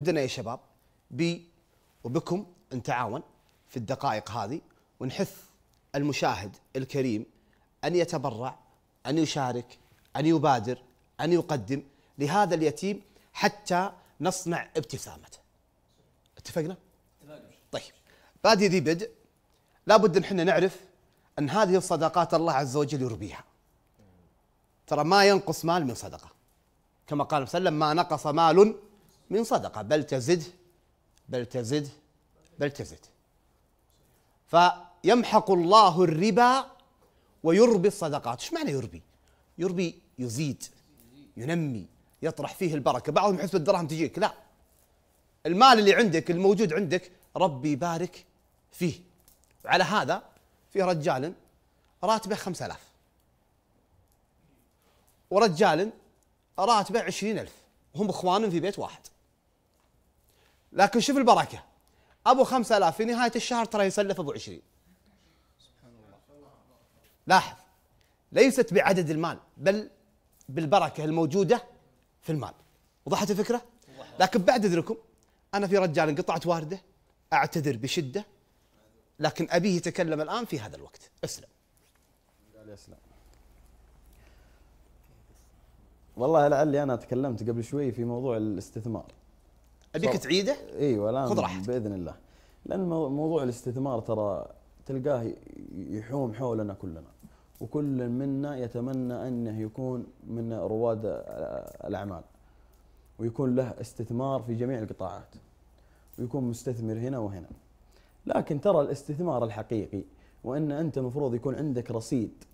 بدنا يا شباب بي وبكم نتعاون في الدقائق هذه ونحث المشاهد الكريم ان يتبرع ان يشارك ان يبادر ان يقدم لهذا اليتيم حتى نصنع ابتسامته. اتفقنا؟ طيب بادي ذي بدء لابد ان احنا نعرف ان هذه الصدقات الله عز وجل يربيها. ترى ما ينقص مال من صدقه. كما قال صلى الله عليه وسلم ما نقص مال من صدقة بل تزد بل تزد بل تزد فيمحق الله الربا ويربي الصدقات ايش معنى يربي يربي يزيد ينمي يطرح فيه البركة بعضهم يحس الدراهم تجيك لا المال اللي عندك الموجود عندك ربي يبارك فيه وعلى هذا في رجال راتبه خمسة آلاف ورجال راتبه عشرين ألف هم إخوان في بيت واحد لكن شوف البركه ابو 5000 في نهايه الشهر ترى يسلف ابو 20 لاحظ ليست بعدد المال بل بالبركه الموجوده في المال وضحت الفكره لكن بعد اذنكم انا في رجال انقطعت وارده اعتذر بشده لكن ابيه يتكلم الان في هذا الوقت اسلم يسلم والله لعلي انا تكلمت قبل شوي في موضوع الاستثمار ابيك تعيده ايوه الان خذ راحتك باذن الله لان موضوع الاستثمار ترى تلقاه يحوم حولنا كلنا وكل منا يتمنى انه يكون من رواد الاعمال ويكون له استثمار في جميع القطاعات ويكون مستثمر هنا وهنا لكن ترى الاستثمار الحقيقي وان انت المفروض يكون عندك رصيد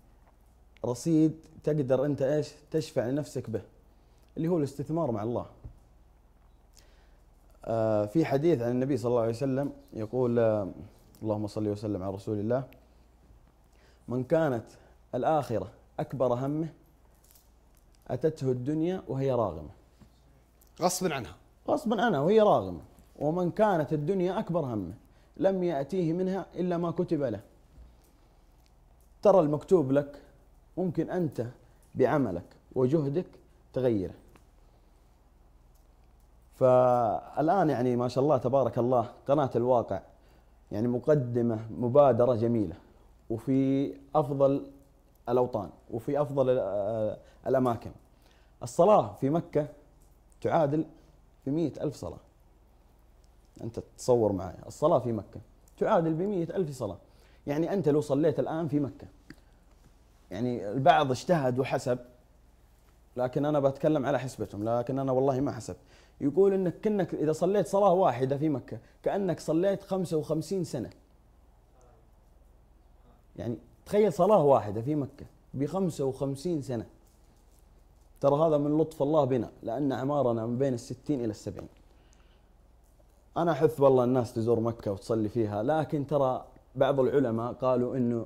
رصيد تقدر انت ايش تشفع لنفسك به اللي هو الاستثمار مع الله آه، في حديث عن النبي صلى الله عليه وسلم يقول آه، اللهم صل وسلم على رسول الله من كانت الآخرة أكبر همه أتته الدنيا وهي راغمة غصبا عنها غصبا عنها وهي راغمة ومن كانت الدنيا أكبر همه لم يأتيه منها إلا ما كتب له ترى المكتوب لك ممكن أنت بعملك وجهدك تغيره فالان يعني ما شاء الله تبارك الله قناه الواقع يعني مقدمه مبادره جميله وفي افضل الاوطان وفي افضل آه، الاماكن الصلاه في مكه تعادل ب ألف صلاه انت تصور معي الصلاه في مكه تعادل ب ألف صلاه يعني انت لو صليت الان في مكه يعني البعض اجتهد وحسب لكن انا بتكلم على حسبتهم لكن انا والله ما حسبت يقول انك كانك اذا صليت صلاه واحده في مكه كانك صليت 55 سنه يعني تخيل صلاه واحده في مكه ب 55 سنه ترى هذا من لطف الله بنا لان اعمارنا من بين ال 60 الى ال 70 انا احث والله الناس تزور مكه وتصلي فيها لكن ترى بعض العلماء قالوا انه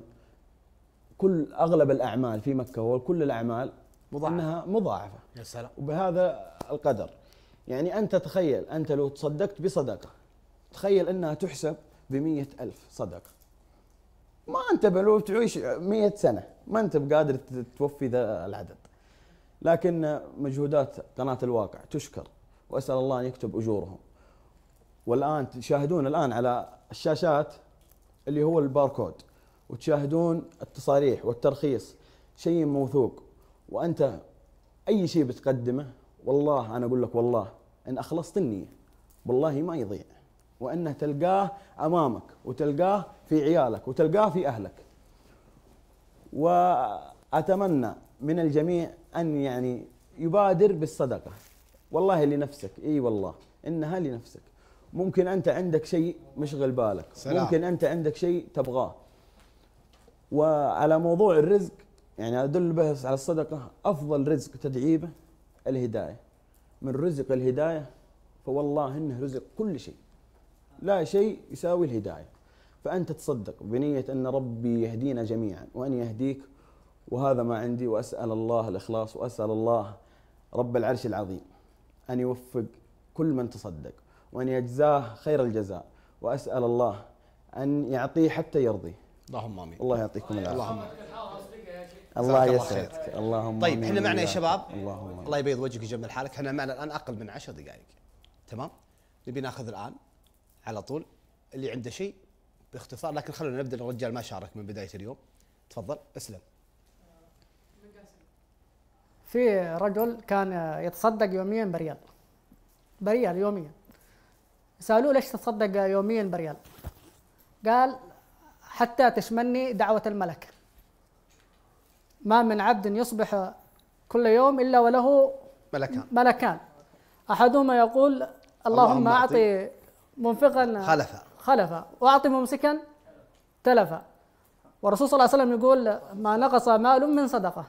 كل اغلب الاعمال في مكه وكل الاعمال مضاعفة. انها مضاعفه يا سلام وبهذا القدر يعني انت تخيل انت لو تصدقت بصدقه تخيل انها تحسب ب ألف صدقه ما انت لو تعيش 100 سنه ما انت بقادر توفي ذا العدد لكن مجهودات قناه الواقع تشكر واسال الله ان يكتب اجورهم والان تشاهدون الان على الشاشات اللي هو الباركود وتشاهدون التصاريح والترخيص شيء موثوق وانت اي شيء بتقدمه والله انا اقول لك والله ان اخلصت النيه والله ما يضيع وانه تلقاه امامك وتلقاه في عيالك وتلقاه في اهلك واتمنى من الجميع ان يعني يبادر بالصدقه والله لنفسك اي والله انها لنفسك ممكن انت عندك شيء مشغل بالك سلام. ممكن انت عندك شيء تبغاه وعلى موضوع الرزق يعني أدل بس على الصدقة أفضل رزق تدعيبه الهداية من رزق الهداية فوالله إنه رزق كل شيء لا شيء يساوي الهداية فأنت تصدق بنية أن ربي يهدينا جميعا وأن يهديك وهذا ما عندي وأسأل الله الإخلاص وأسأل الله رب العرش العظيم أن يوفق كل من تصدق وأن يجزاه خير الجزاء وأسأل الله أن يعطيه حتى يرضيه اللهم آمين الله يعطيكم العافية اللهم آمين الله يسعدك اللهم طيب احنا معنا يا شباب اللهم الله يبيض وجهك ويجمل حالك احنا معنا الان اقل من عشر دقائق تمام نبي ناخذ الان على طول اللي عنده شيء باختصار لكن خلونا نبدا الرجال ما شارك من بدايه اليوم تفضل اسلم في رجل كان يتصدق يوميا بريال بريال يوميا سالوه ليش تتصدق يوميا بريال قال حتى تشملني دعوة الملك ما من عبد يصبح كل يوم إلا وله ملكان ملكان أحدهما يقول اللهم أعطي منفقا خلفا خلفا وأعطي ممسكا تلفا والرسول صلى الله عليه وسلم يقول ما نقص مال من صدقة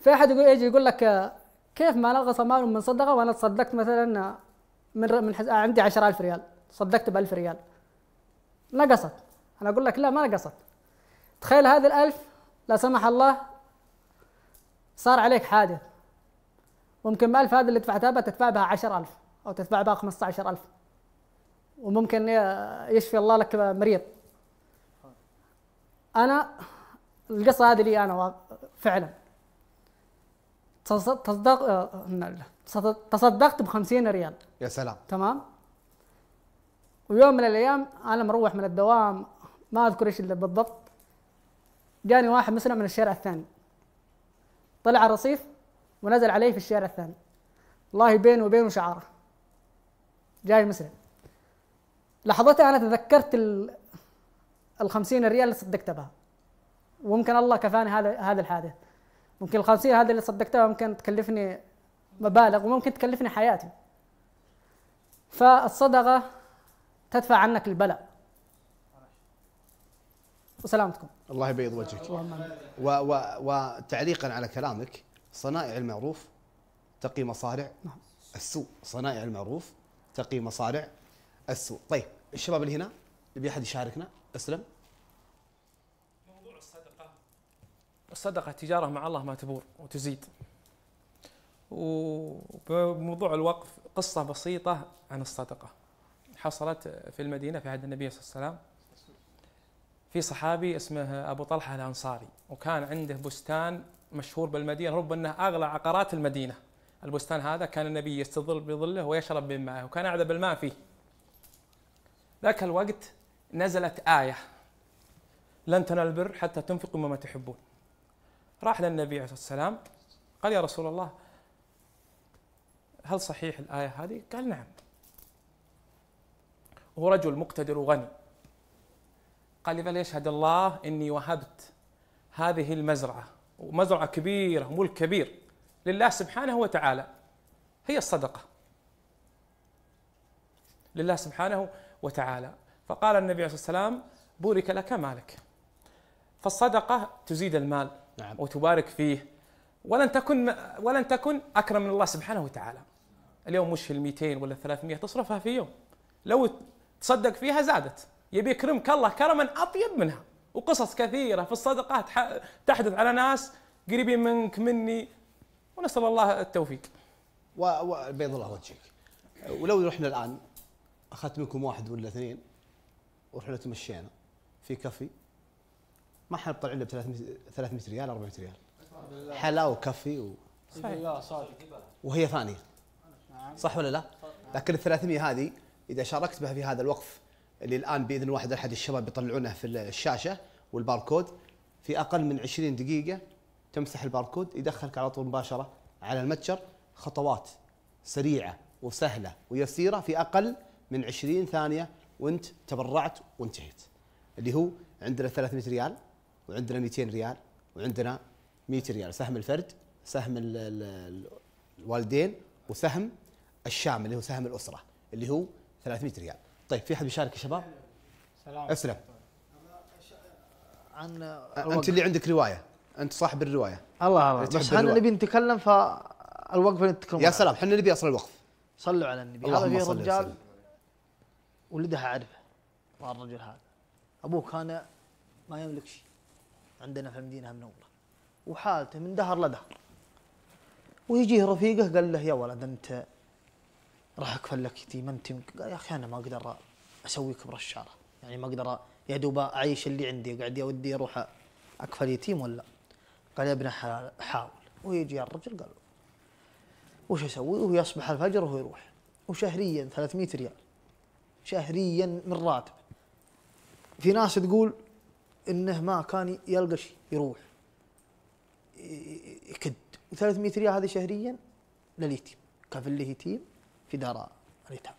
في أحد يقول يجي يقول لك كيف ما نقص مال من صدقة وأنا تصدقت مثلا من من عندي 10000 ريال صدقت ب 1000 ريال نقصت أنا أقول لك لا ما نقصت تخيل هذه الألف لا سمح الله صار عليك حادث ممكن بألف هذه اللي دفعتها تدفع بها عشر ألف أو تدفع بها خمسة عشر ألف وممكن يشفي الله لك مريض أنا القصة هذه لي أنا فعلا تصدق تصدقت بخمسين ريال يا سلام تمام ويوم من الأيام أنا مروح من الدوام ما أذكر إيش اللي بالضبط جاني واحد مسلم من الشارع الثاني طلع الرصيف ونزل عليه في الشارع الثاني الله بينه وبينه شعاره جاي مسلم لحظتها انا تذكرت ال 50 ريال اللي صدقت بها وممكن الله كفاني هذا هذا الحادث ممكن ال 50 هذا اللي صدقتها ممكن تكلفني مبالغ وممكن تكلفني حياتي فالصدقه تدفع عنك البلاء وسلامتكم الله يبيض وجهك و و وتعليقا على كلامك صنائع المعروف تقي مصارع نعم. السوء صنائع المعروف تقي مصارع السوء طيب الشباب اللي هنا يبي احد يشاركنا اسلم موضوع الصدقه الصدقه تجاره مع الله ما تبور وتزيد وموضوع الوقف قصه بسيطه عن الصدقه حصلت في المدينه في عهد النبي صلى الله عليه وسلم في صحابي اسمه ابو طلحه الانصاري وكان عنده بستان مشهور بالمدينه ربما انه اغلى عقارات المدينه البستان هذا كان النبي يستظل بظله ويشرب من ماءه وكان اعذب الماء فيه ذاك الوقت نزلت آية لن تنال البر حتى تنفقوا مما تحبون راح للنبي عليه الصلاة والسلام قال يا رسول الله هل صحيح الآية هذه؟ قال نعم هو رجل مقتدر وغني قال لي فليشهد الله اني وهبت هذه المزرعه ومزرعه كبيره ملك كبير لله سبحانه وتعالى هي الصدقه لله سبحانه وتعالى فقال النبي عليه الصلاه والسلام بورك لك مالك فالصدقه تزيد المال نعم. وتبارك فيه ولن تكن ولن تكن اكرم من الله سبحانه وتعالى اليوم مش ال 200 ولا 300 تصرفها في يوم لو تصدق فيها زادت يبي يكرمك الله كرما اطيب منها وقصص كثيره في الصدقات تحدث على ناس قريبين منك مني ونسال الله التوفيق. وبيض الله وجهك. ولو رحنا الان اخذت منكم واحد ولا اثنين ورحنا تمشينا في كفي ما حنطلع الا ب 300 ريال 400 ريال. حلا وكفي و صحيح. وهي ثانيه نعم. صح ولا لا؟ لكن ال 300 هذه اذا شاركت بها في هذا الوقف اللي الان باذن واحد احد الشباب يطلعونه في الشاشه والباركود في اقل من 20 دقيقه تمسح الباركود يدخلك على طول مباشره على المتجر خطوات سريعه وسهله ويسيره في اقل من 20 ثانيه وانت تبرعت وانتهيت اللي هو عندنا 300 ريال وعندنا 200 ريال وعندنا 100 ريال سهم الفرد سهم الوالدين وسهم الشام اللي هو سهم الاسره اللي هو 300 ريال طيب في احد بيشارك يا شباب؟ سلام اسلم عن انت اللي عندك روايه انت صاحب الروايه الله الله بس احنا نبي نتكلم فالوقفه نتكلم يا سلام احنا نبي اصل الوقف صلوا على النبي هذا في رجال ولده اعرفه الرجل هذا ابوه كان ما يملك شيء عندنا في المدينه من وحالته من دهر لدهر ويجيه رفيقه قال له يا ولد انت راح اكفل لك تيممتي قال يا اخي انا ما اقدر اسوي كبر الشاره يعني ما اقدر يا دوب اعيش اللي عندي قاعد يا ودي اروح اكفل يتيم ولا قال يا ابن حلال حاول ويجي الرجل قال وش اسوي وهو يصبح الفجر وهو يروح وشهريا 300 ريال شهريا من راتب في ناس تقول انه ما كان يلقى شيء يروح يكد و300 ريال هذه شهريا لليتيم كفل له يتيم في دار اليتامى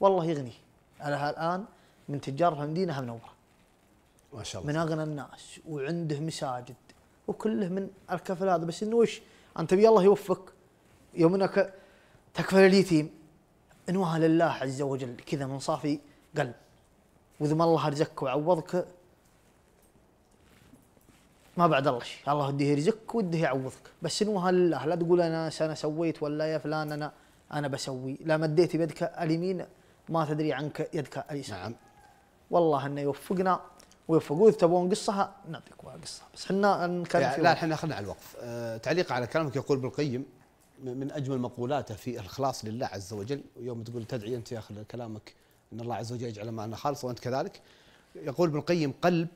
والله يغني على الان من تجار في المدينه هم نوره ما شاء الله من اغنى الناس وعنده مساجد وكله من الكفل هذا بس انه وش انت تبي الله يوفقك يوم انك تكفل اليتيم انوها لله عز وجل كذا من صافي قلب واذا ما الله رزقك وعوضك ما بعد الله شيء الله وده يرزقك وده يعوضك بس انوها لله لا تقول انا انا سويت ولا يا فلان انا انا بسوي لا مديت بيدك اليمين ما تدري عنك يدك اليسار نعم والله انه يوفقنا ويوفقوا اذا تبون قصها نعطيكم قصه بس احنا نكلم يعني لا احنا اخذنا على الوقف أه تعليق على كلامك يقول ابن القيم من اجمل مقولاته في الخلاص لله عز وجل يوم تقول تدعي انت يا اخي كلامك ان الله عز وجل يجعل معنا خالص وانت كذلك يقول ابن القيم قلب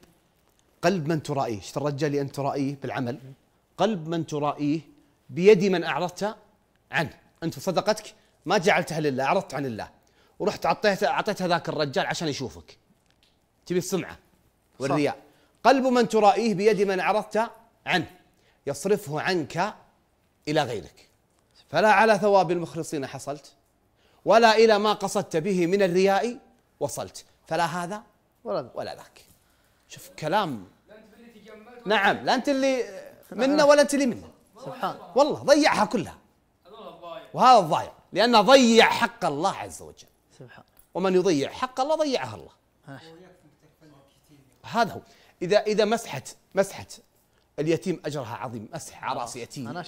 قلب من ترائيه شفت الرجال اللي انت ترائيه بالعمل قلب من ترائيه بيد من اعرضت عنه انت في صدقتك ما جعلتها لله عرضت عن الله ورحت اعطيتها اعطيتها ذاك الرجال عشان يشوفك تبي السمعه والرياء قلب من ترائيه بيد من عرضت عنه يصرفه عنك الى غيرك فلا على ثواب المخلصين حصلت ولا الى ما قصدت به من الرياء وصلت فلا هذا ولا ولا ذاك شوف كلام نعم لا انت اللي منا ولا انت اللي منا سبحان والله ضيعها كلها وهذا الضايع لأنه ضيع حق الله عز وجل سبحان ومن يضيع حق الله ضيعه الله هذا هو إذا إذا مسحت مسحت اليتيم أجرها عظيم مسح على رأس يتيم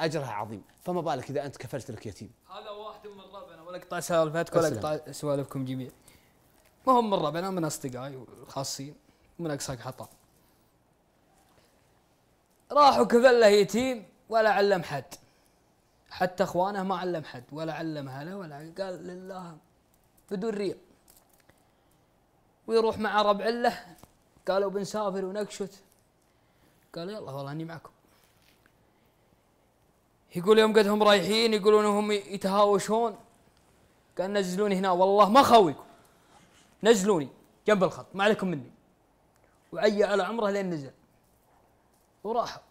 أجرها عظيم فما بالك إذا أنت كفلت لك يتيم هذا واحد من ربنا ولا أقطع سالفتك ولا أقطع سوالفكم جميع ما هم من ربنا من أصدقائي والخاصين من أقصاك راح وكفل له يتيم ولا علم حد حتى اخوانه ما علم حد ولا علم اهله ولا قال لله بدون ريع ويروح مع ربع له قالوا بنسافر ونكشت قال يلا والله اني معكم يقول يوم قدهم رايحين يقولون هم يتهاوشون قال نزلوني هنا والله ما خويكم نزلوني جنب الخط ما عليكم مني وعي على عمره لين نزل وراحوا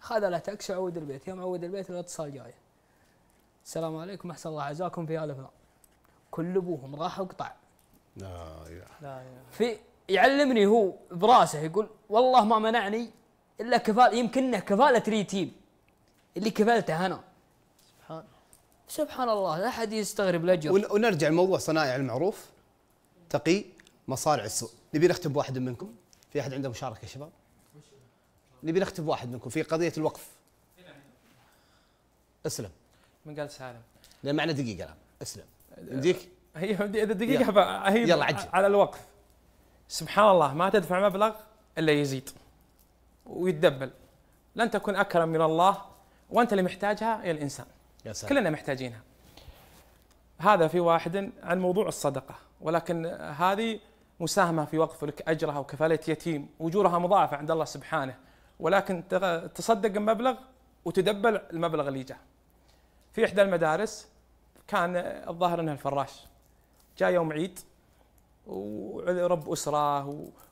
خذلتك شعود البيت يوم عود البيت الاتصال جاي السلام عليكم احسن الله عزاكم في هذا فلان كل ابوهم راح وقطع لا اله لا في يعلمني هو براسه يقول والله ما منعني الا كفاله يمكنه كفاله ريتيم اللي كفلته انا سبحان سبحان الله لا احد يستغرب الاجر ونرجع لموضوع صنايع المعروف تقي مصارع السوء نبي نختم بواحد منكم في احد عنده مشاركه شباب نبي نختم واحد منكم في قضيه الوقف اسلم من قال سالم لان معنا دقيقه الان اسلم نديك هي اذا دقيقه هي يلا عجل. على الوقف سبحان الله ما تدفع مبلغ الا يزيد ويتدبل لن تكون اكرم من الله وانت اللي محتاجها يا الانسان يا سلام. كلنا محتاجينها هذا في واحد عن موضوع الصدقه ولكن هذه مساهمه في وقف لك اجرها وكفاله يتيم واجورها مضاعفه عند الله سبحانه ولكن تصدق المبلغ وتدبل المبلغ اللي جاء في احدى المدارس كان الظاهر انه الفراش جاء يوم عيد ورب اسره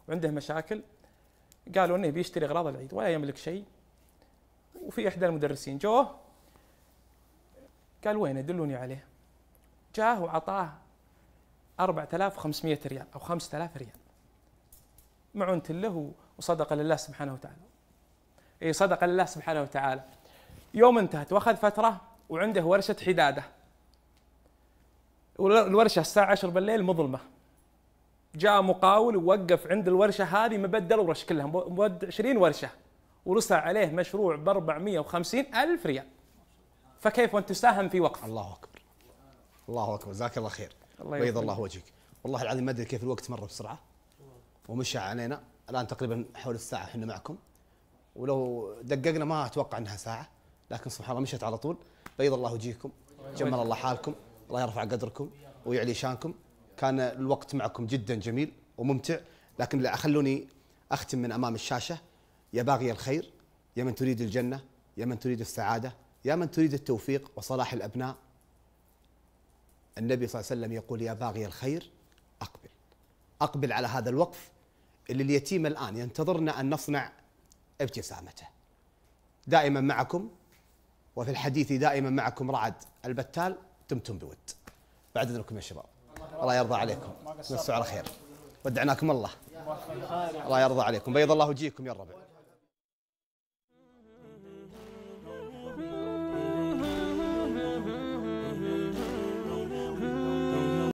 وعنده مشاكل قالوا انه بيشتري اغراض العيد ولا يملك شيء وفي احدى المدرسين جوه قال وين دلوني عليه جاه وعطاه 4500 ريال او 5000 ريال معونة له وصدقه لله سبحانه وتعالى اي صدق لله سبحانه وتعالى يوم انتهت واخذ فتره وعنده ورشه حداده الورشه الساعه 10 بالليل مظلمه جاء مقاول ووقف عند الورشه هذه مبدل ورش كلها مود 20 ورشه ورسى عليه مشروع ب 450 الف ريال فكيف وانت تساهم في وقف الله اكبر الله اكبر جزاك الله خير الله بيض الله وجهك والله العظيم ما ادري كيف الوقت مر بسرعه ومشى علينا الان تقريبا حول الساعه احنا معكم ولو دققنا ما اتوقع انها ساعه لكن سبحان الله مشت على طول بيض الله وجيكم جمل الله حالكم الله يرفع قدركم ويعلي شانكم كان الوقت معكم جدا جميل وممتع لكن خلوني اختم من امام الشاشه يا باغي الخير يا من تريد الجنه يا من تريد السعاده يا من تريد التوفيق وصلاح الابناء النبي صلى الله عليه وسلم يقول يا باغي الخير اقبل اقبل على هذا الوقف اللي اليتيم الان ينتظرنا ان نصنع ابتسامته دائما معكم وفي الحديث دائما معكم رعد البتال دمتم بود بعد اذنكم يا شباب الله يرضى عليكم مسوا على خير ودعناكم الله الله يرضى عليكم بيض الله وجيكم يا الربع